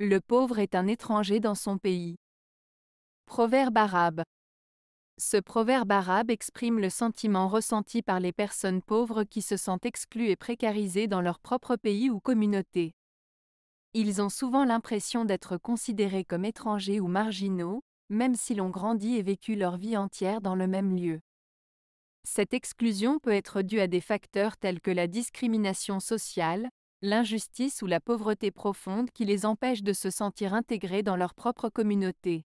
Le pauvre est un étranger dans son pays. Proverbe arabe. Ce proverbe arabe exprime le sentiment ressenti par les personnes pauvres qui se sentent exclues et précarisées dans leur propre pays ou communauté. Ils ont souvent l'impression d'être considérés comme étrangers ou marginaux, même si l'on grandit et vécu leur vie entière dans le même lieu. Cette exclusion peut être due à des facteurs tels que la discrimination sociale, l'injustice ou la pauvreté profonde qui les empêche de se sentir intégrés dans leur propre communauté.